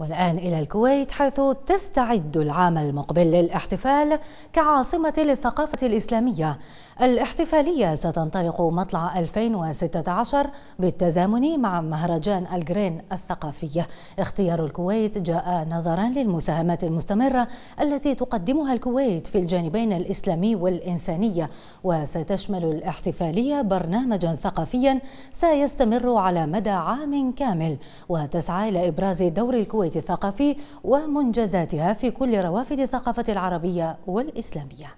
والآن إلى الكويت حيث تستعد العام المقبل للاحتفال كعاصمة للثقافة الإسلامية الاحتفالية ستنطلق مطلع 2016 بالتزامن مع مهرجان الجرين الثقافي اختيار الكويت جاء نظرا للمساهمات المستمرة التي تقدمها الكويت في الجانبين الإسلامي والإنساني وستشمل الاحتفالية برنامجا ثقافيا سيستمر على مدى عام كامل وتسعى إلى إبراز دور الكويت الكويت الثقافي ومنجزاتها في كل روافد الثقافة العربية والإسلامية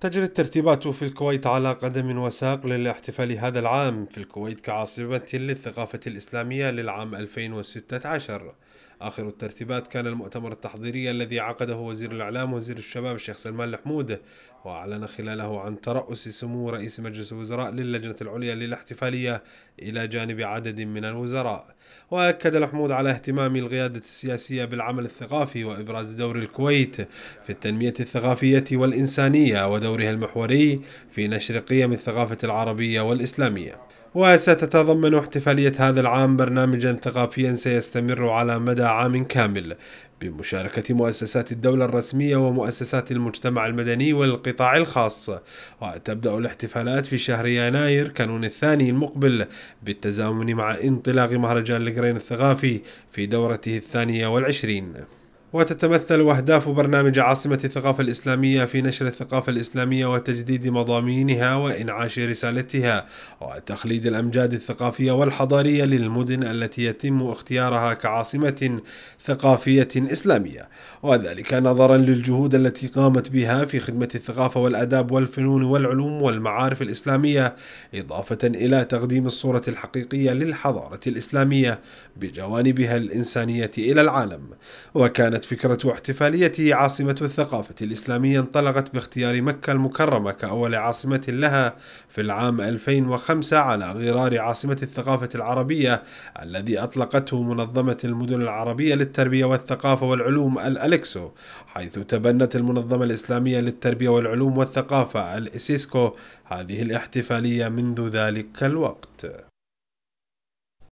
تجري الترتيبات في الكويت على قدم وساق للاحتفال هذا العام في الكويت كعاصمة للثقافة الإسلامية للعام 2016 آخر الترتيبات كان المؤتمر التحضيري الذي عقده وزير الإعلام وزير الشباب الشيخ سلمان الحمود وأعلن خلاله عن ترأس سمو رئيس مجلس الوزراء للجنة العليا للاحتفالية إلى جانب عدد من الوزراء وأكد الحمود على اهتمام القيادة السياسية بالعمل الثقافي وإبراز دور الكويت في التنمية الثقافية والإنسانية ودورها المحوري في نشر قيم الثقافة العربية والإسلامية وستتضمن احتفالية هذا العام برنامجا ثقافيا سيستمر على مدى عام كامل بمشاركة مؤسسات الدولة الرسمية ومؤسسات المجتمع المدني والقطاع الخاص وتبدأ الاحتفالات في شهر يناير كانون الثاني المقبل بالتزامن مع انطلاق مهرجان القرين الثقافي في دورته الثانية والعشرين وتتمثل أهداف برنامج عاصمة الثقافة الإسلامية في نشر الثقافة الإسلامية وتجديد مضامينها وإنعاش رسالتها وتخليد الأمجاد الثقافية والحضارية للمدن التي يتم اختيارها كعاصمة ثقافية إسلامية وذلك نظرا للجهود التي قامت بها في خدمة الثقافة والأداب والفنون والعلوم والمعارف الإسلامية إضافة إلى تقديم الصورة الحقيقية للحضارة الإسلامية بجوانبها الإنسانية إلى العالم وكانت فكرة احتفالية عاصمة الثقافة الإسلامية انطلقت باختيار مكة المكرمة كأول عاصمة لها في العام 2005 على غرار عاصمة الثقافة العربية الذي أطلقته منظمة المدن العربية للتربية والثقافة والعلوم الألكسو حيث تبنت المنظمة الإسلامية للتربية والعلوم والثقافة الإسيسكو هذه الاحتفالية منذ ذلك الوقت